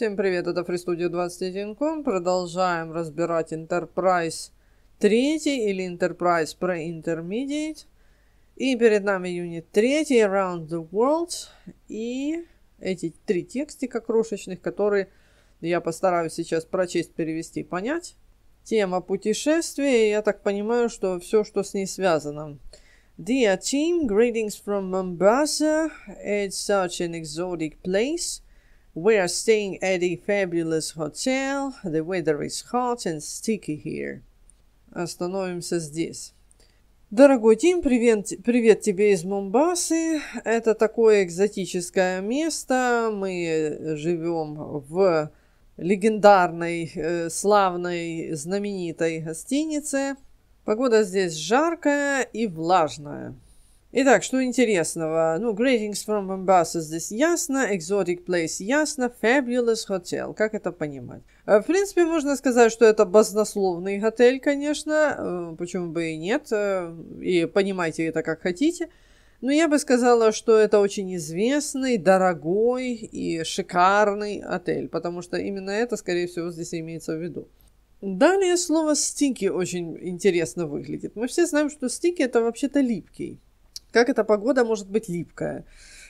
Всем привет, это FreeStudio 21.com. Продолжаем разбирать Enterprise 3 или Enterprise Pre-Intermediate. И перед нами юнит 3, Around the World. И эти три текстика крошечных, которые я постараюсь сейчас прочесть, перевести, понять. Тема путешествия, я так понимаю, что все, что с ней связано. Dear team, greetings from Mombasa. It's such an exotic place – We are staying at a fabulous hotel. The weather is hot and sticky here. Остановимся здесь. Дорогой Тим, привет, привет тебе из Мумбасы. Это такое экзотическое место. Мы живем в легендарной, э, славной, знаменитой гостинице. Погода здесь жаркая и влажная. Итак, что интересного? Ну, greetings from Mombasa. здесь ясно, exotic place ясно, fabulous hotel. Как это понимать? Э, в принципе, можно сказать, что это базнословный отель, конечно. Э, почему бы и нет? Э, и понимайте это как хотите. Но я бы сказала, что это очень известный, дорогой и шикарный отель, потому что именно это, скорее всего, здесь имеется в виду. Далее слово «стики» очень интересно выглядит. Мы все знаем, что «стики» — это вообще-то липкий как эта погода может быть липкая.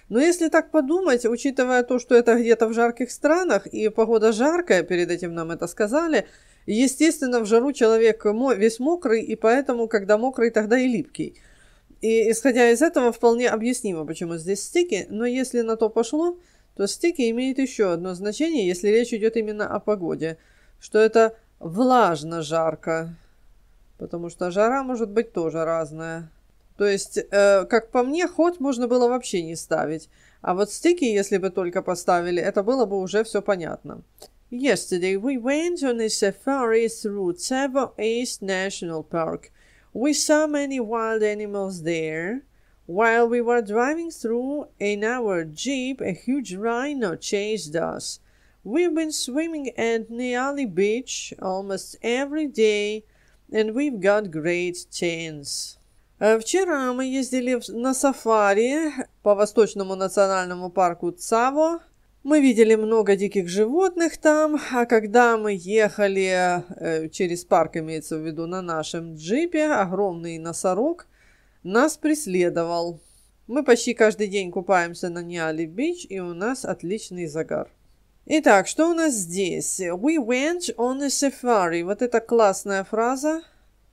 Но если так подумать, учитывая то, что это где-то в жарких странах, и погода жаркая, перед этим нам это сказали, естественно, в жару человек весь мокрый, и поэтому, когда мокрый, тогда и липкий. И исходя из этого, вполне объяснимо, почему здесь стики, но если на то пошло, то стики имеет еще одно значение, если речь идет именно о погоде, что это влажно-жарко, потому что жара может быть тоже разная. То есть, э, как по мне, ход можно было вообще не ставить. А вот стики, если бы только поставили, это было бы уже все понятно. Yesterday we went on a safari through Tavo East National Park. We saw many wild animals there. While we were driving through in our jeep, a huge rhino chased us. We've been swimming at Niali Beach almost every day, and we've got great chance. Э, вчера мы ездили на сафари по Восточному национальному парку Цаво. Мы видели много диких животных там, а когда мы ехали э, через парк, имеется в виду, на нашем джипе, огромный носорог нас преследовал. Мы почти каждый день купаемся на Ниали-Бич, и у нас отличный загар. Итак, что у нас здесь? We went on a safari. Вот это классная фраза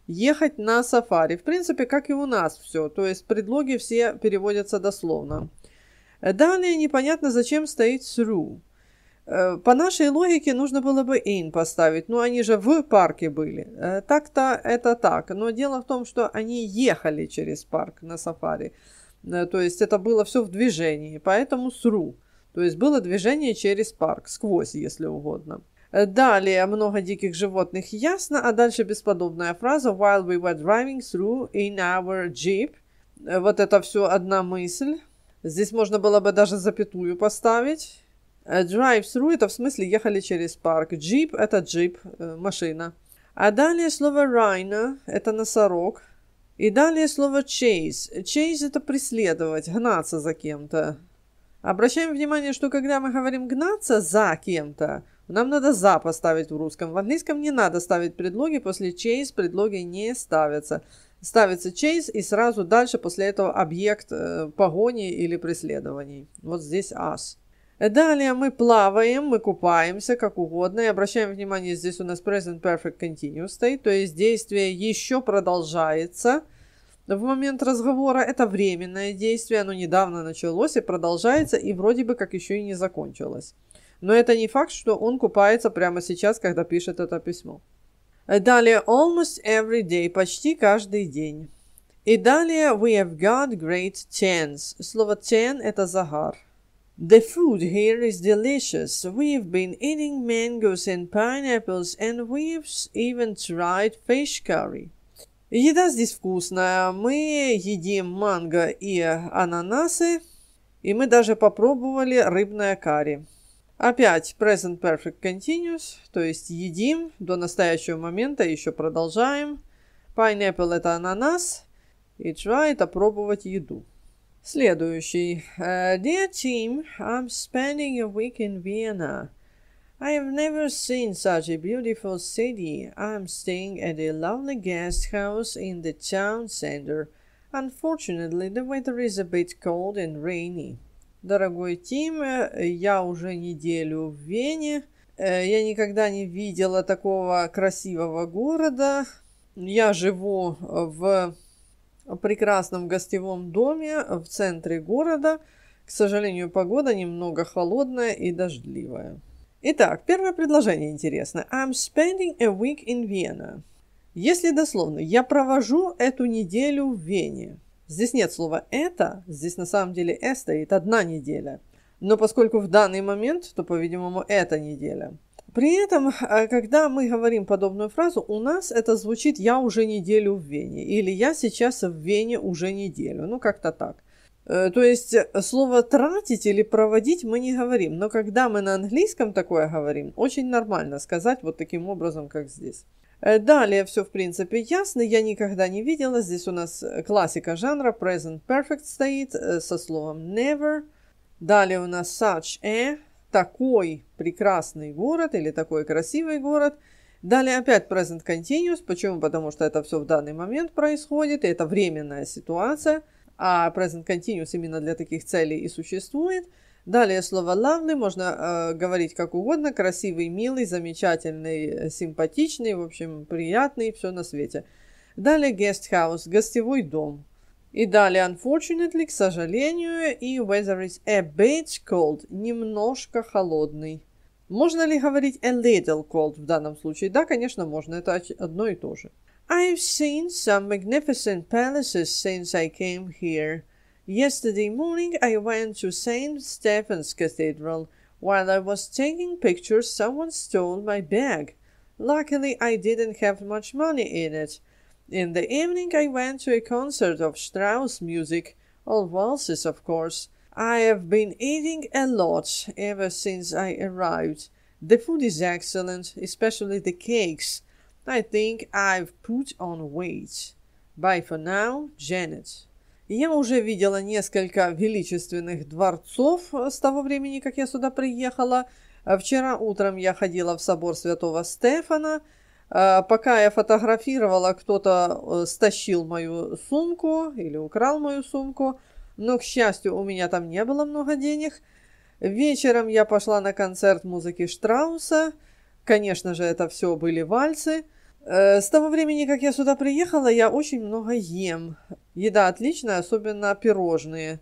ехать на сафари. В принципе, как и у нас все, то есть предлоги все переводятся дословно. Э, Далее непонятно, зачем стоит through. Э, по нашей логике нужно было бы in поставить, но они же в парке были. Э, так-то это так, но дело в том, что они ехали через парк на сафари. То есть это было все в движении, поэтому through. То есть было движение через парк, сквозь, если угодно. Э, далее много диких животных, ясно, а дальше бесподобная фраза «While we were driving through in our jeep». Э, вот это все одна мысль. Здесь можно было бы даже запятую поставить. Э, Drive-through – это в смысле ехали через парк. Jeep – это jeep машина. А далее слово «rhino» – это носорог. И далее слово «chase». «Chase» – это преследовать, гнаться за кем-то. Обращаем внимание, что когда мы говорим «гнаться за кем-то», нам надо «за» поставить в русском. В английском не надо ставить предлоги, после чейз предлоги не ставятся. Ставится чейз и сразу дальше после этого объект э, погони или преследований. Вот здесь «us». Далее мы плаваем, мы купаемся, как угодно. И обращаем внимание, здесь у нас present perfect continuous стоит, то есть действие еще продолжается. В момент разговора это временное действие, оно недавно началось и продолжается, и вроде бы как еще и не закончилось. Но это не факт, что он купается прямо сейчас, когда пишет это письмо. Далее almost every day, почти каждый день. И далее we have got great chance. Слово ten это загар. The food here is delicious. We've been eating mangoes and pineapples and we've even tried fish curry. Еда здесь вкусная. Мы едим манго и ананасы, и мы даже попробовали рыбное карри. Опять present perfect continuous, то есть едим до настоящего момента, еще продолжаем. Pineapple это ананас, и try это пробовать еду. Следующий. Uh, dear team, I'm spending a week in Vienna. I have never seen such a beautiful city. I'm staying at a lovely guest house in the town center. Unfortunately, the weather is a bit cold and rainy. Дорогой Тим, я уже неделю в Вене. Э, я никогда не видела такого красивого города. Я живу в прекрасном гостевом доме в центре города. К сожалению, погода немного холодная и дождливая. Итак, первое предложение интересное. I'm spending a week in Vienna. Если дословно, я провожу эту неделю в Вене. Здесь нет слова «это», здесь на самом деле «э» стоит одна неделя. Но поскольку в данный момент, то, по-видимому, это неделя. При этом, а, когда мы говорим подобную фразу, у нас это звучит «я уже неделю в Вене» или «я сейчас в Вене уже неделю». Ну, как-то так. Э, то есть э, слово «тратить» или «проводить» мы не говорим, но когда мы на английском такое говорим, очень нормально сказать вот таким образом, как здесь. Э, далее все, в принципе, ясно. Я никогда не видела. Здесь у нас э, классика жанра. Present Perfect стоит э, со словом never. Далее у нас such a. Такой прекрасный город или такой красивый город. Далее опять present continuous. Почему? Потому что это все в данный момент происходит. И это временная ситуация. А present continuous именно для таких целей и существует – Далее слово «lovely» можно э, говорить как угодно. Красивый, милый, замечательный, э, симпатичный, в общем, приятный, все на свете. Далее guest house, гостевой дом. И далее unfortunately, к сожалению, и weather is a bit cold, немножко холодный. Можно ли говорить a little cold в данном случае? Да, конечно, можно, это одно и то же. I've seen some magnificent palaces since I came here – Yesterday morning I went to St. Stephen's Cathedral. While I was taking pictures, someone stole my bag. Luckily, I didn't have much money in it. In the evening, I went to a concert of Strauss music, all waltzes, of course. I have been eating a lot ever since I arrived. The food is excellent, especially the cakes. I think I've put on weight. Bye for now, Janet. Я уже видела несколько величественных дворцов с того времени, как я сюда приехала. А вчера утром я ходила в собор святого Стефана. А пока я фотографировала, кто-то э, стащил мою сумку или украл мою сумку. Но, к счастью, у меня там не было много денег. Вечером я пошла на концерт музыки Штрауса. Конечно же, это все были вальсы. Э, с того времени, как я сюда приехала, я очень много ем. Еда отличная, особенно пирожные.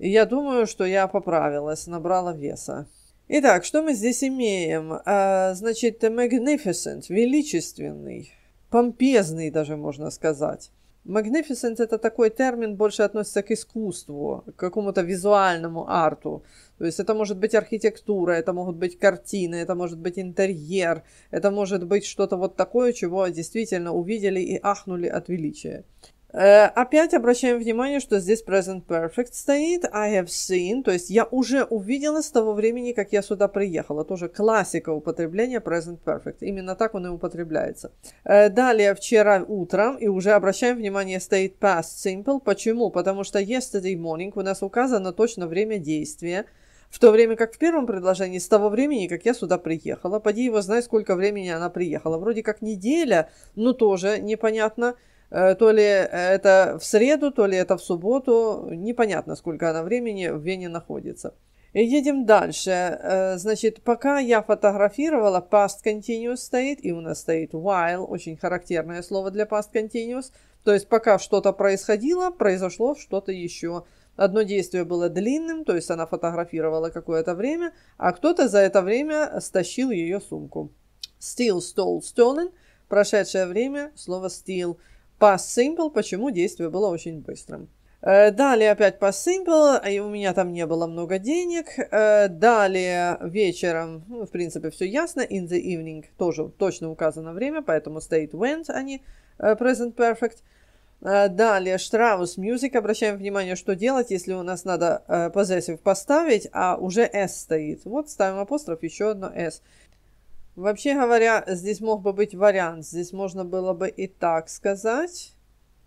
я думаю, что я поправилась, набрала веса. Итак, что мы здесь имеем? Э, значит, magnificent, величественный, помпезный даже можно сказать. Magnificent это такой термин, больше относится к искусству, к какому-то визуальному арту. То есть это может быть архитектура, это могут быть картины, это может быть интерьер, это может быть что-то вот такое, чего действительно увидели и ахнули от величия. Э, опять обращаем внимание, что здесь present perfect стоит, I have seen, то есть я уже увидела с того времени, как я сюда приехала. Тоже классика употребления present perfect. Именно так он и употребляется. Э, далее, вчера утром, и уже обращаем внимание, стоит past simple. Почему? Потому что yesterday morning у нас указано точно время действия. В то время как в первом предложении, с того времени, как я сюда приехала, поди его знай, сколько времени она приехала. Вроде как неделя, но тоже непонятно. Э, то ли э, это в среду, то ли это в субботу. Непонятно, сколько она времени в Вене находится. Едем дальше. Э, значит, пока я фотографировала, past continuous стоит, и у нас стоит while, очень характерное слово для past continuous. То есть пока что-то происходило, произошло что-то еще. Одно действие было длинным, то есть она фотографировала какое-то время, а кто-то за это время стащил ее сумку. Steal, stole, stolen. Прошедшее время, слово steal – по simple, почему действие было очень быстрым. Э, далее опять по Simple, и у меня там не было много денег. Э, далее вечером, ну, в принципе, все ясно. In the evening тоже точно указано время, поэтому state went, а не э, present perfect. Далее Strauss Music. Обращаем внимание, что делать, если у нас надо possessive поставить, а уже S стоит. Вот ставим апостроф, еще одно S. Вообще говоря, здесь мог бы быть вариант. Здесь можно было бы и так сказать.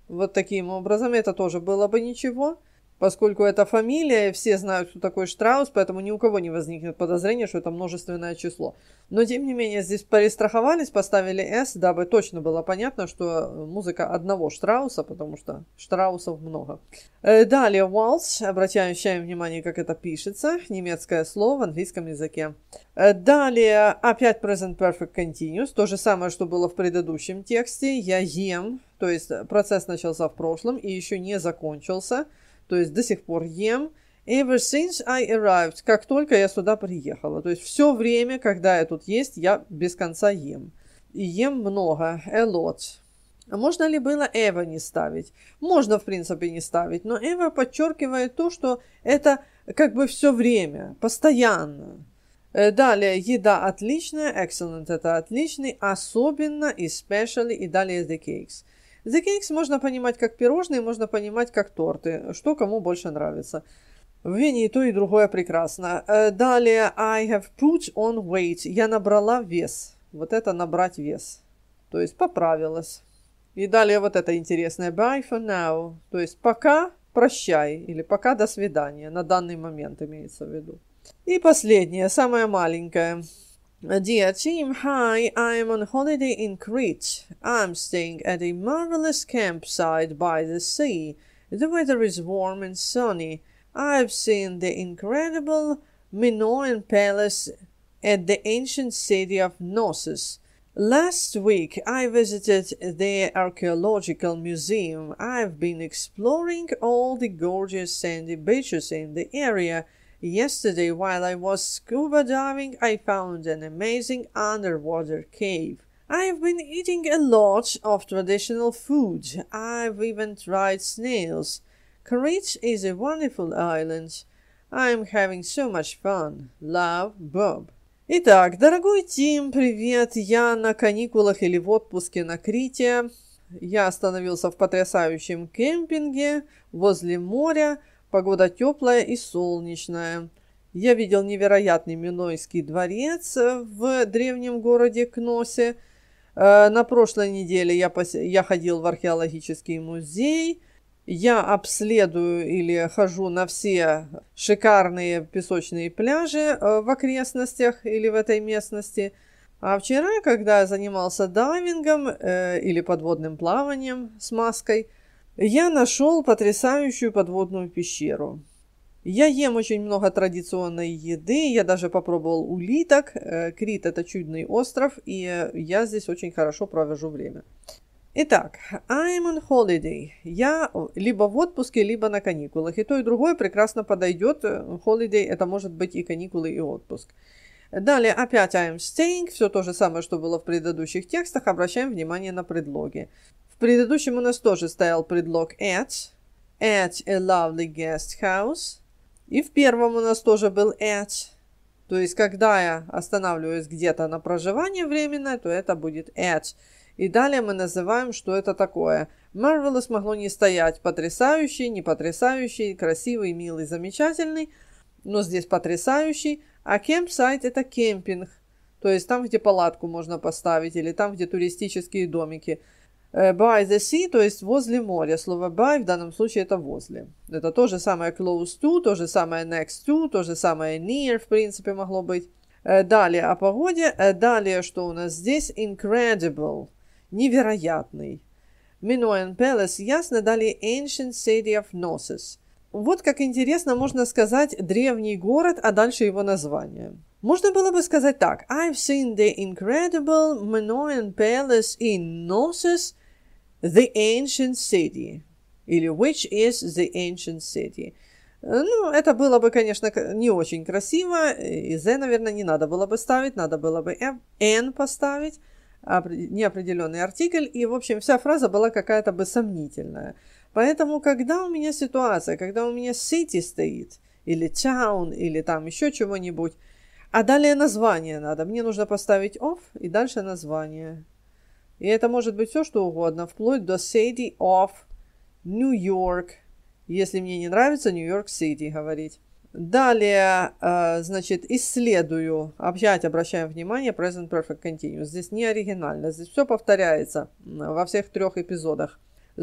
Вот таким образом. Это тоже было бы ничего. Поскольку это фамилия, все знают, кто такой Штраус, поэтому ни у кого не возникнет подозрения, что это множественное число. Но, тем не менее, здесь перестраховались, поставили S, дабы точно было понятно, что э, музыка одного Штрауса, потому что Штраусов много. Э, далее Waltz, обращаем внимание, как это пишется, немецкое слово в английском языке. Э, далее опять Present Perfect Continuous, то же самое, что было в предыдущем тексте. Я ем, то есть процесс начался в прошлом и еще не закончился – то есть до сих пор ем. Ever since I arrived, как только я сюда приехала. То есть все время, когда я тут есть, я без конца ем. И ем много, a lot. А можно ли было Эва не ставить? Можно, в принципе, не ставить, но Эва подчеркивает то, что это как бы все время, постоянно. Э, далее, еда отличная, excellent это отличный, особенно, especially, и далее the cakes. The Cakes можно понимать как пирожные, можно понимать как торты, что кому больше нравится. В Вене и то, и другое прекрасно. Э, далее, I have put on weight. Я набрала вес. Вот это набрать вес. То есть поправилась. И далее вот это интересное. Bye for now. То есть пока прощай или пока до свидания. На данный момент имеется в виду. И последнее, самое маленькое. Dear team, hi, I'm on holiday in Crete. I'm staying at a marvelous campsite by the sea. The weather is warm and sunny. I've seen the incredible Minoan Palace at the ancient city of Knossos. Last week I visited the archaeological museum. I've been exploring all the gorgeous sandy beaches in the area Yesterday, while I was scuba diving, I found an amazing underwater cave. I've been eating a lot of traditional food. I've even tried snails. Crete is a wonderful island. I'm having so much fun. Love, Bob. Итак, дорогой Тим, привет! Я на каникулах или в отпуске на Крите. Я остановился в потрясающем кемпинге возле моря. Погода теплая и солнечная. Я видел невероятный Минойский дворец э, в древнем городе Кносе. Э, на прошлой неделе я, пос... я ходил в археологический музей. Я обследую или хожу на все шикарные песочные пляжи э, в окрестностях или в этой местности. А вчера, когда я занимался дайвингом э, или подводным плаванием с маской – я нашел потрясающую подводную пещеру. Я ем очень много традиционной еды, я даже попробовал улиток. Э, Крит – это чудный остров, и я здесь очень хорошо провожу время. Итак, I'm on holiday. Я либо в отпуске, либо на каникулах. И то, и другое прекрасно подойдет. Holiday – это может быть и каникулы, и отпуск. Далее опять I'm staying. Все то же самое, что было в предыдущих текстах. Обращаем внимание на предлоги предыдущем у нас тоже стоял предлог at. At a lovely guest house. И в первом у нас тоже был at. То есть, когда я останавливаюсь где-то на проживание временное, то это будет at. И далее мы называем, что это такое. Marvelous могло не стоять. Потрясающий, непотрясающий, красивый, милый, замечательный. Но здесь потрясающий. А кемпсайт это кемпинг. То есть там, где палатку можно поставить, или там, где туристические домики – Э, by the sea, то есть возле моря. Слово by в данном случае это возле. Это то же самое close to, то же самое next to, то же самое near, в принципе, могло быть. Э, далее о погоде. Э, далее, что у нас здесь? Incredible. Невероятный. Minoan Palace ясно далее Ancient City of Gnosis. Вот как интересно можно сказать древний город, а дальше его название. Можно было бы сказать так. I've seen the incredible Minoan palace in Gnosis, the ancient city. Или which is the ancient city. Э, ну, это было бы, конечно, не очень красиво. И Z, наверное, не надо было бы ставить. Надо было бы N поставить. Неопределенный артикль. И, в общем, вся фраза была какая-то бы сомнительная. Поэтому, когда у меня ситуация, когда у меня city стоит, или town, или там еще чего-нибудь, а далее название надо. Мне нужно поставить off и дальше название. И это может быть все, что угодно, вплоть до City of new york Если мне не нравится new york City говорить. Далее, э, значит, исследую. Опять обращаем внимание, present perfect continuous. Здесь не оригинально, здесь все повторяется во всех трех эпизодах.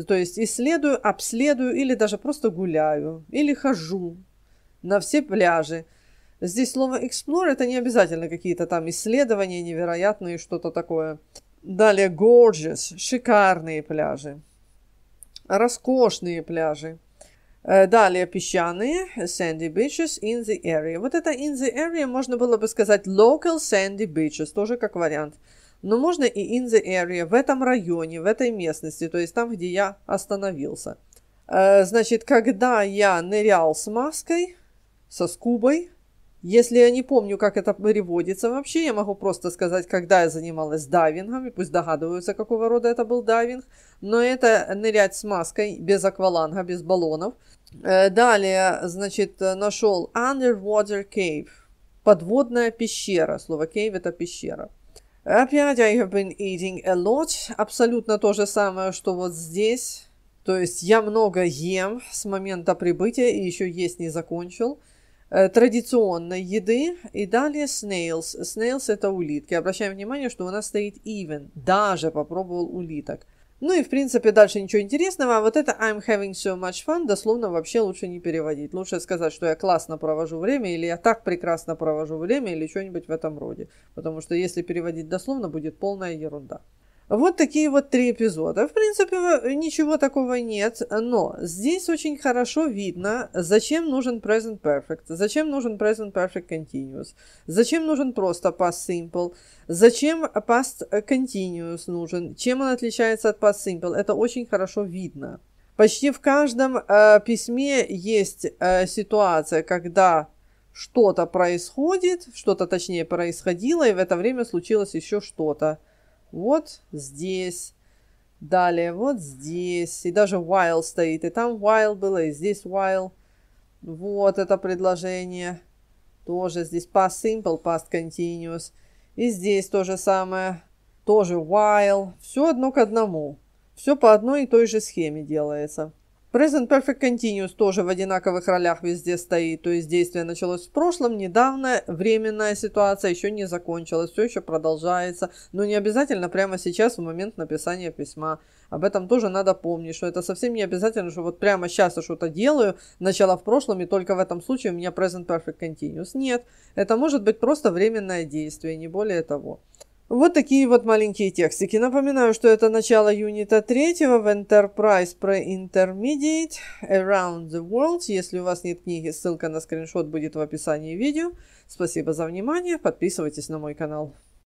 То есть исследую, обследую или даже просто гуляю, или хожу на все пляжи. Здесь слово explore это не обязательно какие-то там исследования невероятные, что-то такое. Далее gorgeous, шикарные пляжи, роскошные пляжи. Э, далее песчаные, sandy beaches in the area. Вот это in the area можно было бы сказать local sandy beaches, тоже как вариант. Но можно и in the area, в этом районе, в этой местности, то есть там, где я остановился. Э, значит, когда я нырял с маской, со скубой, если я не помню, как это переводится вообще, я могу просто сказать, когда я занималась дайвингом, и пусть догадываются, какого рода это был дайвинг, но это нырять с маской, без акваланга, без баллонов. Э, далее, значит, нашел Underwater Cave, подводная пещера, слово cave это пещера. Опять I have been eating a lot, абсолютно то же самое, что вот здесь, то есть я много ем с момента прибытия и еще есть не закончил – Э, традиционной еды. И далее snails. Snails – это улитки. Обращаем внимание, что у нас стоит even. Даже попробовал улиток. Ну и, в принципе, дальше ничего интересного. А вот это I'm having so much fun дословно вообще лучше не переводить. Лучше сказать, что я классно провожу время, или я так прекрасно провожу время, или что-нибудь в этом роде. Потому что если переводить дословно, будет полная ерунда. Вот такие вот три эпизода. В принципе, ничего такого нет, но здесь очень хорошо видно, зачем нужен present perfect, зачем нужен present perfect continuous, зачем нужен просто past simple, зачем past continuous нужен, чем он отличается от past simple. Это очень хорошо видно. Почти в каждом э, письме есть э, ситуация, когда что-то происходит, что-то точнее происходило, и в это время случилось еще что-то вот здесь, далее вот здесь, и даже while стоит, и там while было, и здесь while. Вот это предложение. Тоже здесь past simple, past continuous. И здесь то же самое. Тоже while. Все одно к одному. Все по одной и той же схеме делается. Present Perfect Continuous тоже в одинаковых ролях везде стоит, то есть действие началось в прошлом, недавно, временная ситуация еще не закончилась, все еще продолжается, но не обязательно прямо сейчас в момент написания письма. Об этом тоже надо помнить, что это совсем не обязательно, что вот прямо сейчас я что-то делаю, начало в прошлом, и только в этом случае у меня Present Perfect Continuous. Нет, это может быть просто временное действие, не более того. Вот такие вот маленькие текстики. Напоминаю, что это начало юнита третьего в Enterprise Pre-Intermediate Around the World. Если у вас нет книги, ссылка на скриншот будет в описании видео. Спасибо за внимание. Подписывайтесь на мой канал.